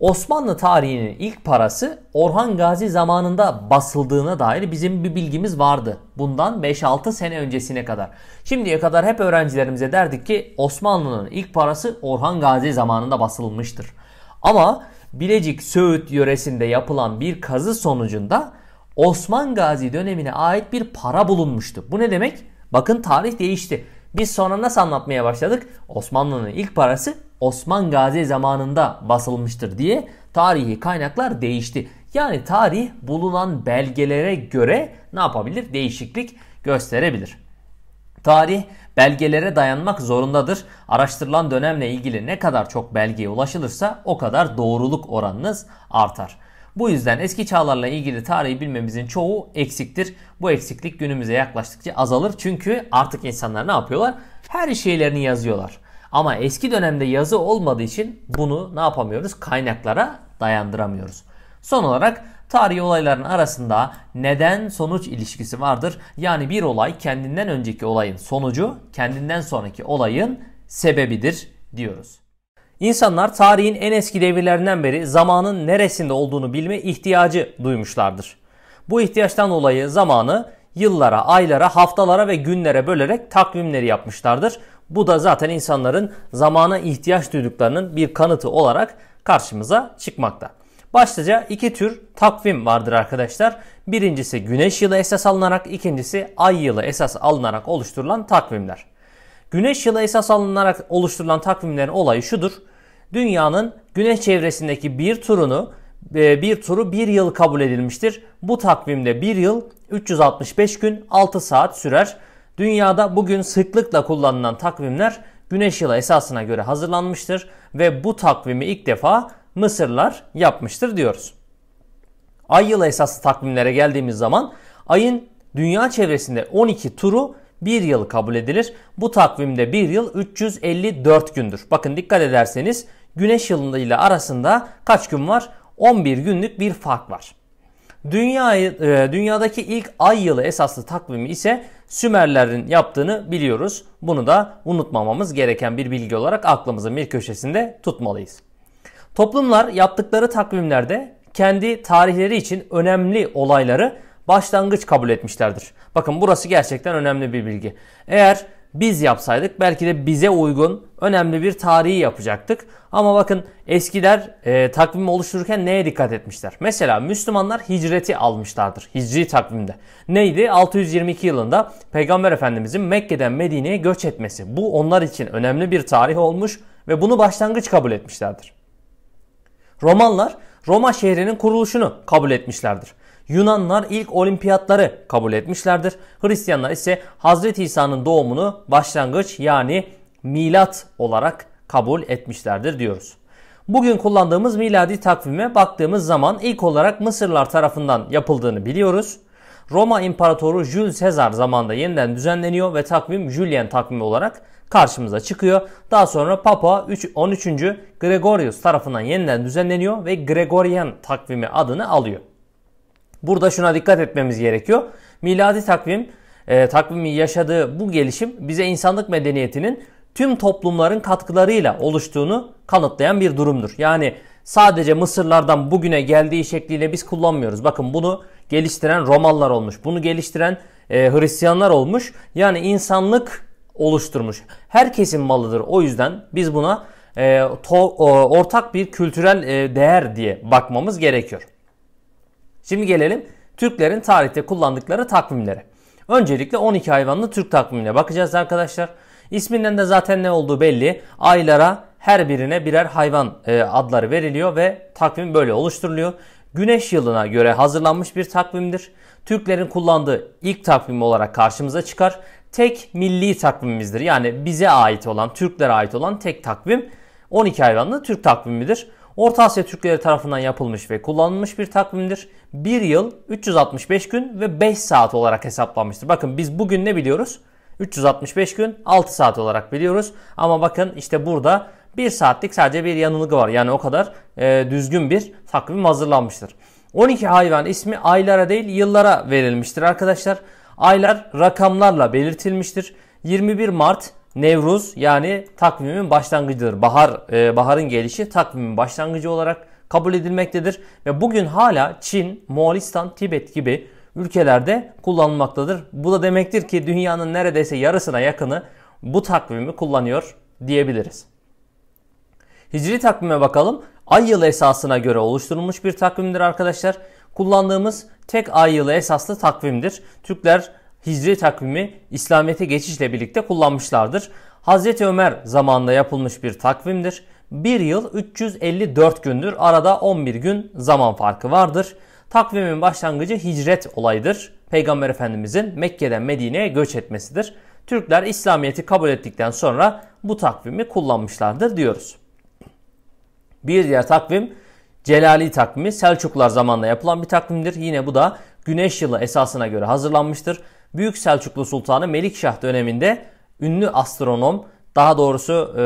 Osmanlı tarihinin ilk parası Orhan Gazi zamanında basıldığına dair bizim bir bilgimiz vardı. Bundan 5-6 sene öncesine kadar. Şimdiye kadar hep öğrencilerimize derdik ki Osmanlı'nın ilk parası Orhan Gazi zamanında basılmıştır. Ama Bilecik Söğüt yöresinde yapılan bir kazı sonucunda Osman Gazi dönemine ait bir para bulunmuştu. Bu ne demek? Bakın tarih değişti. Biz sonra nasıl anlatmaya başladık? Osmanlı'nın ilk parası Osman Gazi zamanında basılmıştır diye tarihi kaynaklar değişti. Yani tarih bulunan belgelere göre ne yapabilir? Değişiklik gösterebilir. Tarih belgelere dayanmak zorundadır. Araştırılan dönemle ilgili ne kadar çok belgeye ulaşılırsa o kadar doğruluk oranınız artar. Bu yüzden eski çağlarla ilgili tarihi bilmemizin çoğu eksiktir. Bu eksiklik günümüze yaklaştıkça azalır. Çünkü artık insanlar ne yapıyorlar? Her şeylerini yazıyorlar. Ama eski dönemde yazı olmadığı için bunu ne yapamıyoruz? Kaynaklara dayandıramıyoruz. Son olarak tarihi olayların arasında neden sonuç ilişkisi vardır. Yani bir olay kendinden önceki olayın sonucu kendinden sonraki olayın sebebidir diyoruz. İnsanlar tarihin en eski devirlerinden beri zamanın neresinde olduğunu bilme ihtiyacı duymuşlardır. Bu ihtiyaçtan dolayı zamanı yıllara, aylara, haftalara ve günlere bölerek takvimleri yapmışlardır. Bu da zaten insanların zamana ihtiyaç duyduklarının bir kanıtı olarak karşımıza çıkmakta. Başlıca iki tür takvim vardır arkadaşlar. Birincisi güneş yılı esas alınarak, ikincisi ay yılı esas alınarak oluşturulan takvimler. Güneş yılı esas alınarak oluşturulan takvimlerin olayı şudur. Dünyanın güneş çevresindeki bir turunu e, bir turu bir yıl kabul edilmiştir. Bu takvimde bir yıl 365 gün 6 saat sürer. Dünyada bugün sıklıkla kullanılan takvimler güneş yılı esasına göre hazırlanmıştır ve bu takvimi ilk defa Mısırlar yapmıştır diyoruz. Ay yılı esaslı takvimlere geldiğimiz zaman ayın dünya çevresinde 12 turu bir yıl kabul edilir. Bu takvimde bir yıl 354 gündür. Bakın dikkat ederseniz güneş yılında ile arasında kaç gün var? 11 günlük bir fark var. Dünya, e, dünyadaki ilk ay yılı esaslı takvimi ise Sümerlerin yaptığını biliyoruz. Bunu da unutmamamız gereken bir bilgi olarak aklımızın bir köşesinde tutmalıyız. Toplumlar yaptıkları takvimlerde kendi tarihleri için önemli olayları başlangıç kabul etmişlerdir. Bakın burası gerçekten önemli bir bilgi. Eğer biz yapsaydık belki de bize uygun önemli bir tarihi yapacaktık. Ama bakın eskiler e, takvimi oluştururken neye dikkat etmişler? Mesela Müslümanlar hicreti almışlardır hicri takvimde. Neydi? 622 yılında Peygamber Efendimizin Mekke'den Medine'ye göç etmesi. Bu onlar için önemli bir tarih olmuş ve bunu başlangıç kabul etmişlerdir. Romanlar Roma şehrinin kuruluşunu kabul etmişlerdir. Yunanlar ilk olimpiyatları kabul etmişlerdir. Hristiyanlar ise Hazreti İsa'nın doğumunu başlangıç yani milat olarak kabul etmişlerdir diyoruz. Bugün kullandığımız miladi takvime baktığımız zaman ilk olarak Mısırlar tarafından yapıldığını biliyoruz. Roma İmparatoru Jules Caesar zamanında yeniden düzenleniyor ve takvim Julian takvimi olarak karşımıza çıkıyor. Daha sonra Papa 13. Gregorius tarafından yeniden düzenleniyor ve Gregorian takvimi adını alıyor. Burada şuna dikkat etmemiz gerekiyor. Miladi takvim e, takvimi yaşadığı bu gelişim bize insanlık medeniyetinin tüm toplumların katkılarıyla oluştuğunu kanıtlayan bir durumdur. Yani sadece Mısırlardan bugüne geldiği şekliyle biz kullanmıyoruz. Bakın bunu geliştiren Romalılar olmuş. Bunu geliştiren e, Hristiyanlar olmuş. Yani insanlık oluşturmuş. Herkesin malıdır. O yüzden biz buna e, to, o, ortak bir kültürel e, değer diye bakmamız gerekiyor. Şimdi gelelim Türklerin tarihte kullandıkları takvimlere. Öncelikle 12 hayvanlı Türk takvimine bakacağız arkadaşlar. İsminden de zaten ne olduğu belli. Aylara her birine birer hayvan e, adları veriliyor ve takvim böyle oluşturuluyor. Güneş yılına göre hazırlanmış bir takvimdir. Türklerin kullandığı ilk takvim olarak karşımıza çıkar. Tek milli takvimimizdir. Yani bize ait olan, Türklere ait olan tek takvim 12 hayvanlı Türk takvimidir. Orta Asya Türkleri tarafından yapılmış ve kullanılmış bir takvimdir. Bir yıl 365 gün ve 5 saat olarak hesaplanmıştır. Bakın biz bugün ne biliyoruz? 365 gün 6 saat olarak biliyoruz. Ama bakın işte burada 1 saatlik sadece bir yanılgı var. Yani o kadar e, düzgün bir takvim hazırlanmıştır. 12 hayvan ismi aylara değil yıllara verilmiştir arkadaşlar. Aylar rakamlarla belirtilmiştir. 21 Mart Nevruz yani takvimin başlangıcıdır. Bahar e, baharın gelişi takvimin başlangıcı olarak kabul edilmektedir ve bugün hala Çin, Moğolistan, Tibet gibi ülkelerde kullanılmaktadır. Bu da demektir ki dünyanın neredeyse yarısına yakını bu takvimi kullanıyor diyebiliriz. Hicri takvime bakalım. Ay yılı esasına göre oluşturulmuş bir takvimdir arkadaşlar. Kullandığımız tek ay yılı esaslı takvimdir. Türkler hicri takvimi İslamiyet'e geçişle birlikte kullanmışlardır. Hazreti Ömer zamanında yapılmış bir takvimdir. Bir yıl 354 gündür. Arada 11 gün zaman farkı vardır. Takvimin başlangıcı hicret olayıdır. Peygamber Efendimizin Mekke'den Medine'ye göç etmesidir. Türkler İslamiyet'i kabul ettikten sonra bu takvimi kullanmışlardır diyoruz. Bir diğer takvim Celali takvimi Selçuklular zamanında yapılan bir takvimdir. Yine bu da güneş yılı esasına göre hazırlanmıştır. Büyük Selçuklu Sultanı Melikşah döneminde ünlü astronom, daha doğrusu e,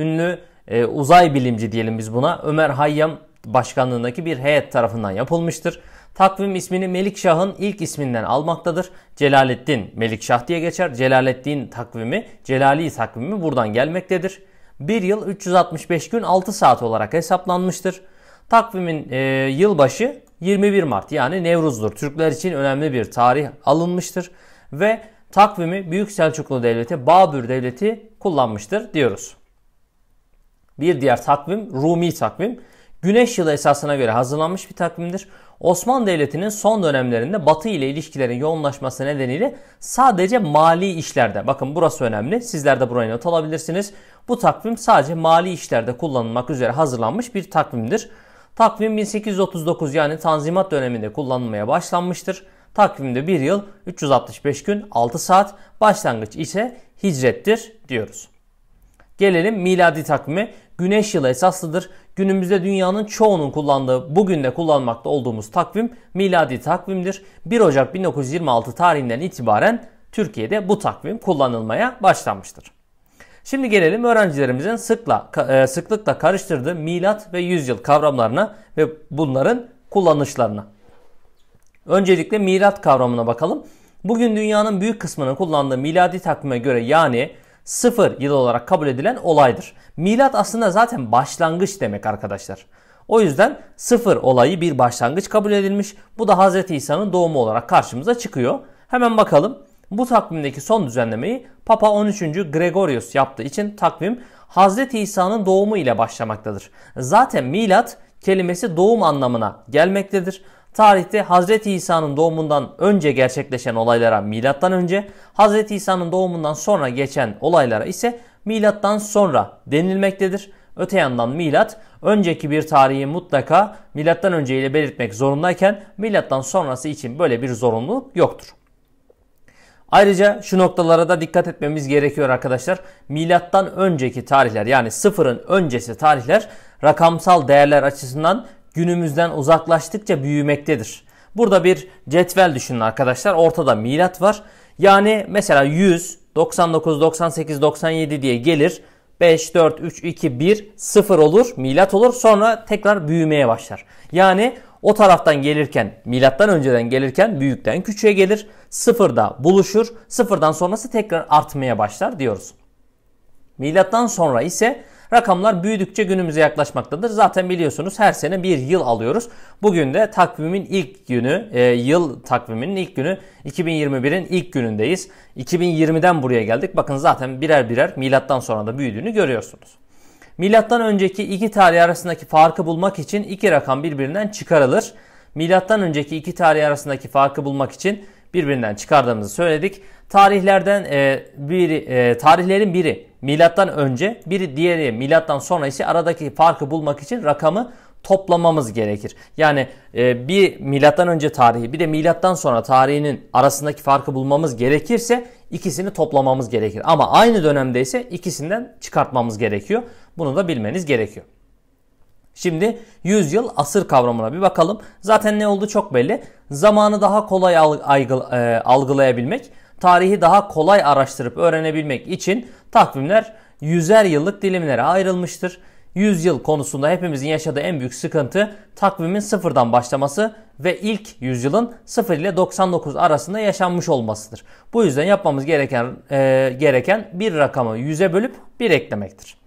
ünlü e, uzay bilimci diyelim biz buna Ömer Hayyam başkanlığındaki bir heyet tarafından yapılmıştır. Takvim ismini Melikşah'ın ilk isminden almaktadır. Celaleddin Melikşah diye geçer. Celaleddin takvimi, Celali takvimi buradan gelmektedir. Bir yıl 365 gün 6 saat olarak hesaplanmıştır. Takvimin e, yılbaşı 21 Mart yani Nevruz'dur. Türkler için önemli bir tarih alınmıştır ve takvimi Büyük Selçuklu Devleti, Babür Devleti kullanmıştır diyoruz. Bir diğer takvim Rumi takvim. Güneş yılı esasına göre hazırlanmış bir takvimdir. Osmanlı Devleti'nin son dönemlerinde Batı ile ilişkilerin yoğunlaşması nedeniyle sadece mali işlerde, bakın burası önemli, sizler de buraya not alabilirsiniz. Bu takvim sadece mali işlerde kullanılmak üzere hazırlanmış bir takvimdir. Takvim 1839 yani Tanzimat döneminde kullanılmaya başlanmıştır. Takvimde bir yıl 365 gün 6 saat başlangıç ise hicrettir diyoruz. Gelelim miladi takvime. Güneş yılı esaslıdır. Günümüzde dünyanın çoğunun kullandığı, bugün de kullanmakta olduğumuz takvim miladi takvimdir. 1 Ocak 1926 tarihinden itibaren Türkiye'de bu takvim kullanılmaya başlanmıştır. Şimdi gelelim öğrencilerimizin sıkla, e, sıklıkla karıştırdığı milat ve yüzyıl kavramlarına ve bunların kullanışlarına. Öncelikle milat kavramına bakalım. Bugün dünyanın büyük kısmının kullandığı miladi takvime göre yani sıfır yıl olarak kabul edilen olaydır. Milat aslında zaten başlangıç demek arkadaşlar. O yüzden sıfır olayı bir başlangıç kabul edilmiş. Bu da Hz. İsa'nın doğumu olarak karşımıza çıkıyor. Hemen bakalım. Bu takvimdeki son düzenlemeyi Papa 13. Gregorius yaptığı için takvim Hz. İsa'nın doğumu ile başlamaktadır. Zaten milat kelimesi doğum anlamına gelmektedir. Tarihte Hazreti İsa'nın doğumundan önce gerçekleşen olaylara milattan önce, Hazreti İsa'nın doğumundan sonra geçen olaylara ise milattan sonra denilmektedir. Öte yandan milat önceki bir tarihi mutlaka milattan önce ile belirtmek zorundayken milattan sonrası için böyle bir zorunluluk yoktur. Ayrıca şu noktalara da dikkat etmemiz gerekiyor arkadaşlar. Milattan önceki tarihler yani sıfırın öncesi tarihler rakamsal değerler açısından günümüzden uzaklaştıkça büyümektedir. Burada bir cetvel düşünün arkadaşlar. Ortada milat var. Yani mesela 100, 99, 98, 97 diye gelir. 5, 4, 3, 2, 1, 0 olur. Milat olur. Sonra tekrar büyümeye başlar. Yani o taraftan gelirken, milattan önceden gelirken büyükten küçüğe gelir. Sıfırda buluşur. Sıfırdan sonrası tekrar artmaya başlar diyoruz. Milattan sonra ise Rakamlar büyüdükçe günümüze yaklaşmaktadır. Zaten biliyorsunuz her sene bir yıl alıyoruz. Bugün de takvimin ilk günü, e, yıl takviminin ilk günü 2021'in ilk günündeyiz. 2020'den buraya geldik. Bakın zaten birer birer milattan sonra da büyüdüğünü görüyorsunuz. Milattan önceki iki tarih arasındaki farkı bulmak için iki rakam birbirinden çıkarılır. Milattan önceki iki tarih arasındaki farkı bulmak için birbirinden çıkardığımızı söyledik. Tarihlerden e, bir e, tarihlerin biri milattan önce, biri diğeri milattan sonra ise aradaki farkı bulmak için rakamı toplamamız gerekir. Yani e, bir milattan önce tarihi bir de milattan sonra tarihinin arasındaki farkı bulmamız gerekirse ikisini toplamamız gerekir. Ama aynı dönemde ise ikisinden çıkartmamız gerekiyor. Bunu da bilmeniz gerekiyor. Şimdi yüzyıl asır kavramına bir bakalım. Zaten ne oldu çok belli. Zamanı daha kolay e, algılayabilmek, tarihi daha kolay araştırıp öğrenebilmek için takvimler yüzer yıllık dilimlere ayrılmıştır. Yüzyıl konusunda hepimizin yaşadığı en büyük sıkıntı takvimin sıfırdan başlaması ve ilk yüzyılın 0 ile 99 arasında yaşanmış olmasıdır. Bu yüzden yapmamız gereken e, gereken bir rakamı 100'e bölüp 1 eklemektir.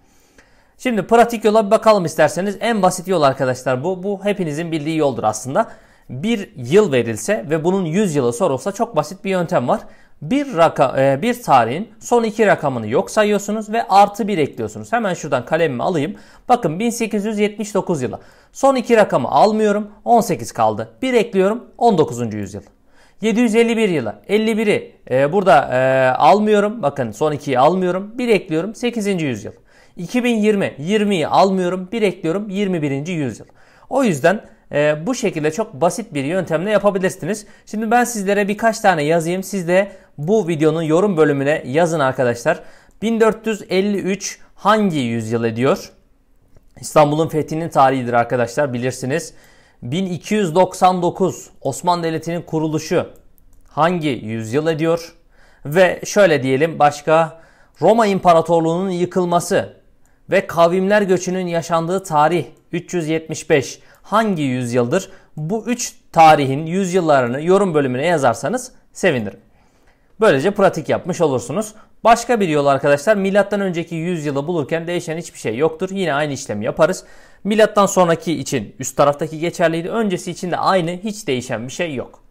Şimdi pratik yola bir bakalım isterseniz. En basit yol arkadaşlar bu. Bu hepinizin bildiği yoldur aslında. Bir yıl verilse ve bunun 100 yılı sorulsa çok basit bir yöntem var. Bir, raka, e, bir tarihin son iki rakamını yok sayıyorsunuz ve artı bir ekliyorsunuz. Hemen şuradan kalemimi alayım. Bakın 1879 yılı. Son iki rakamı almıyorum. 18 kaldı. Bir ekliyorum 19. yüzyıl. 751 yılı. 51'i e, burada e, almıyorum. Bakın son ikiyi almıyorum. bir ekliyorum. 8. yüzyıl. 2020, 20'yi almıyorum bir ekliyorum 21. yüzyıl. O yüzden e, bu şekilde çok basit bir yöntemle yapabilirsiniz. Şimdi ben sizlere birkaç tane yazayım. Siz de bu videonun yorum bölümüne yazın arkadaşlar. 1453 hangi yüzyıl ediyor? İstanbul'un fethinin tarihidir arkadaşlar bilirsiniz. 1299 Osmanlı Devleti'nin kuruluşu hangi yüzyıl ediyor? Ve şöyle diyelim başka Roma İmparatorluğu'nun yıkılması ve kavimler göçünün yaşandığı tarih 375 hangi yüzyıldır? Bu üç tarihin yüzyıllarını yorum bölümüne yazarsanız sevinirim. Böylece pratik yapmış olursunuz. Başka bir yol arkadaşlar milattan önceki yüzyılı bulurken değişen hiçbir şey yoktur. Yine aynı işlemi yaparız. Milattan sonraki için üst taraftaki geçerliydi. Öncesi için de aynı hiç değişen bir şey yok.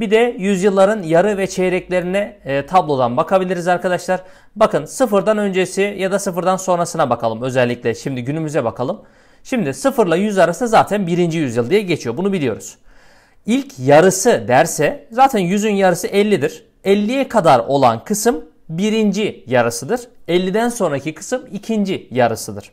Bir de yüzyılların yarı ve çeyreklerine e, tablodan bakabiliriz arkadaşlar. Bakın sıfırdan öncesi ya da sıfırdan sonrasına bakalım özellikle şimdi günümüze bakalım. Şimdi sıfırla yüz arası zaten birinci yüzyıl diye geçiyor bunu biliyoruz. İlk yarısı derse zaten yüzün yarısı 50'dir. 50'ye kadar olan kısım birinci yarısıdır. 50'den sonraki kısım ikinci yarısıdır.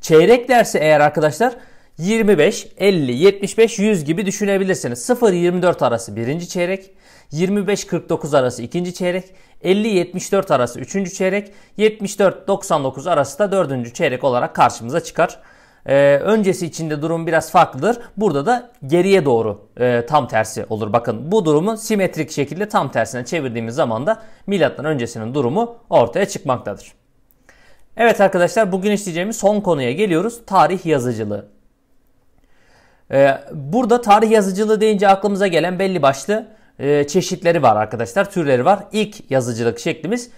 Çeyrek derse eğer arkadaşlar 25, 50, 75, 100 gibi düşünebilirsiniz. 0-24 arası birinci çeyrek, 25-49 arası ikinci çeyrek, 50-74 arası üçüncü çeyrek, 74-99 arası da dördüncü çeyrek olarak karşımıza çıkar. Ee, öncesi içinde durum biraz farklıdır. Burada da geriye doğru e, tam tersi olur. Bakın bu durumu simetrik şekilde tam tersine çevirdiğimiz zaman da milattan öncesinin durumu ortaya çıkmaktadır. Evet arkadaşlar bugün işleyeceğimiz son konuya geliyoruz. Tarih yazıcılığı. Ee, burada tarih yazıcılığı deyince aklımıza gelen belli başlı e, çeşitleri var arkadaşlar. Türleri var. İlk yazıcılık şeklimiz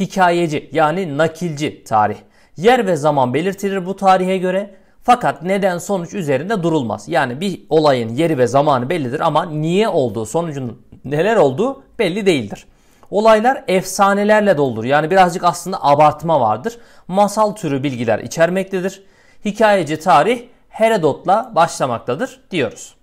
hikayeci yani nakilci tarih. Yer ve zaman belirtilir bu tarihe göre. Fakat neden sonuç üzerinde durulmaz. Yani bir olayın yeri ve zamanı bellidir ama niye olduğu sonucun neler olduğu belli değildir. Olaylar efsanelerle doldur. Yani birazcık aslında abartma vardır. Masal türü bilgiler içermektedir. Hikayeci tarih Herodot'la başlamaktadır diyoruz.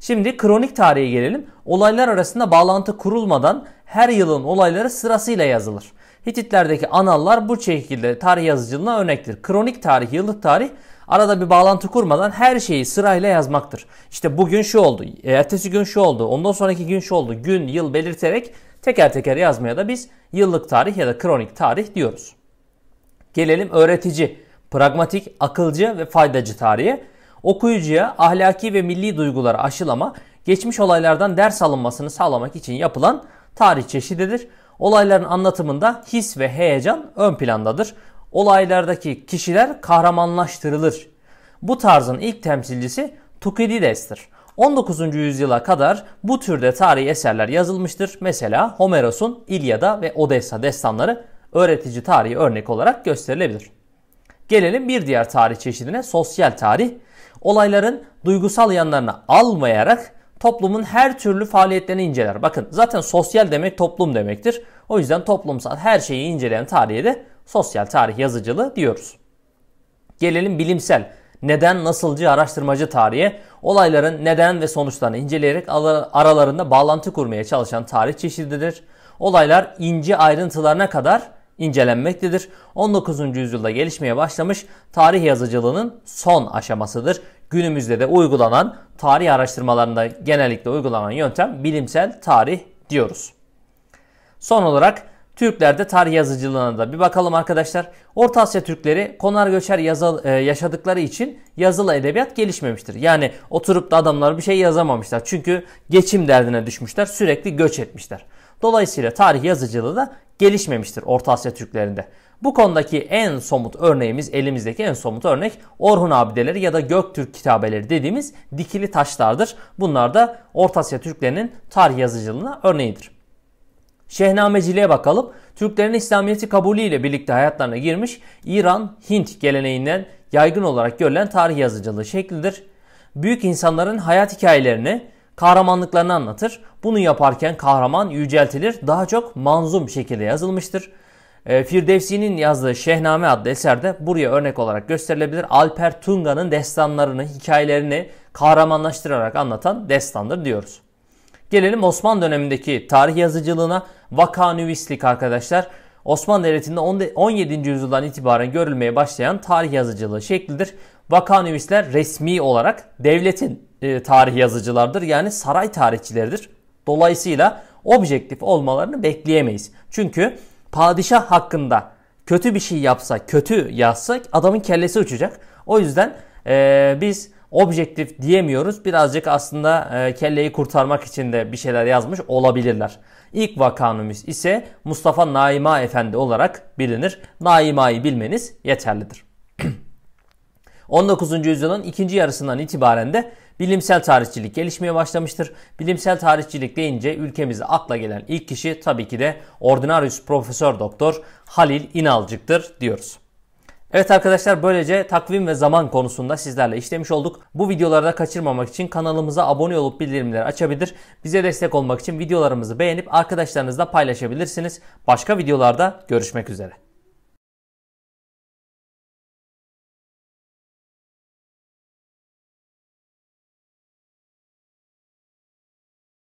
Şimdi kronik tarihe gelelim. Olaylar arasında bağlantı kurulmadan her yılın olayları sırasıyla yazılır. Hititlerdeki anallar bu şekilde tarih yazıcılığına örnektir. Kronik tarih, yıllık tarih arada bir bağlantı kurmadan her şeyi sırayla yazmaktır. İşte bugün şu oldu, e, ertesi gün şu oldu, ondan sonraki gün şu oldu. Gün, yıl belirterek teker teker yazmaya da biz yıllık tarih ya da kronik tarih diyoruz. Gelelim öğretici pragmatik, akılcı ve faydacı tarihi, okuyucuya ahlaki ve milli duyguları aşılama, geçmiş olaylardan ders alınmasını sağlamak için yapılan tarih çeşididir. Olayların anlatımında his ve heyecan ön plandadır. Olaylardaki kişiler kahramanlaştırılır. Bu tarzın ilk temsilcisi Tukidides'tir. 19. yüzyıla kadar bu türde tarihi eserler yazılmıştır. Mesela Homeros'un İlyada ve Odessa destanları öğretici tarihi örnek olarak gösterilebilir. Gelelim bir diğer tarih çeşidine sosyal tarih. Olayların duygusal yanlarını almayarak toplumun her türlü faaliyetlerini inceler. Bakın zaten sosyal demek toplum demektir. O yüzden toplumsal her şeyi inceleyen tarihe de sosyal tarih yazıcılığı diyoruz. Gelelim bilimsel neden nasılcı araştırmacı tarihe olayların neden ve sonuçlarını inceleyerek aralarında bağlantı kurmaya çalışan tarih çeşididir. Olaylar ince ayrıntılarına kadar incelenmektedir. 19. yüzyılda gelişmeye başlamış tarih yazıcılığının son aşamasıdır. Günümüzde de uygulanan tarih araştırmalarında genellikle uygulanan yöntem bilimsel tarih diyoruz. Son olarak Türklerde tarih yazıcılığına da bir bakalım arkadaşlar. Orta Asya Türkleri konar göçer yazı, e, yaşadıkları için yazılı edebiyat gelişmemiştir. Yani oturup da adamlar bir şey yazamamışlar. Çünkü geçim derdine düşmüşler, sürekli göç etmişler. Dolayısıyla tarih yazıcılığı da gelişmemiştir Orta Asya Türklerinde. Bu konudaki en somut örneğimiz, elimizdeki en somut örnek Orhun abideleri ya da Göktürk kitabeleri dediğimiz dikili taşlardır. Bunlar da Orta Asya Türklerinin tarih yazıcılığına örneğidir. Şehnameciliğe bakalım. Türklerin İslamiyet'i kabulüyle birlikte hayatlarına girmiş İran-Hint geleneğinden yaygın olarak görülen tarih yazıcılığı şeklidir. Büyük insanların hayat hikayelerini, kahramanlıklarını anlatır. Bunu yaparken kahraman yüceltilir. Daha çok manzum şekilde yazılmıştır. Ee, Firdevsi'nin yazdığı Şehname adlı eserde buraya örnek olarak gösterilebilir. Alper Tunga'nın destanlarını, hikayelerini kahramanlaştırarak anlatan destandır diyoruz. Gelelim Osmanlı dönemindeki tarih yazıcılığına vakanüvislik arkadaşlar. Osmanlı Devleti'nde 17. yüzyıldan itibaren görülmeye başlayan tarih yazıcılığı şeklidir. Vakanüvisler resmi olarak devletin e, tarih yazıcılardır. Yani saray tarihçileridir. Dolayısıyla objektif olmalarını bekleyemeyiz. Çünkü padişah hakkında kötü bir şey yapsa, kötü yazsak adamın kellesi uçacak. O yüzden e, biz objektif diyemiyoruz. Birazcık aslında e, kelleyi kurtarmak için de bir şeyler yazmış olabilirler. İlk vakanımız ise Mustafa Naima Efendi olarak bilinir. Naima'yı bilmeniz yeterlidir. 19. yüzyılın ikinci yarısından itibaren de Bilimsel tarihçilik gelişmeye başlamıştır. Bilimsel tarihçilik deyince ülkemize akla gelen ilk kişi tabii ki de Ordinarius Profesör Doktor Halil İnalcık'tır diyoruz. Evet arkadaşlar böylece takvim ve zaman konusunda sizlerle işlemiş olduk. Bu videoları da kaçırmamak için kanalımıza abone olup bildirimleri açabilir. Bize destek olmak için videolarımızı beğenip arkadaşlarınızla paylaşabilirsiniz. Başka videolarda görüşmek üzere.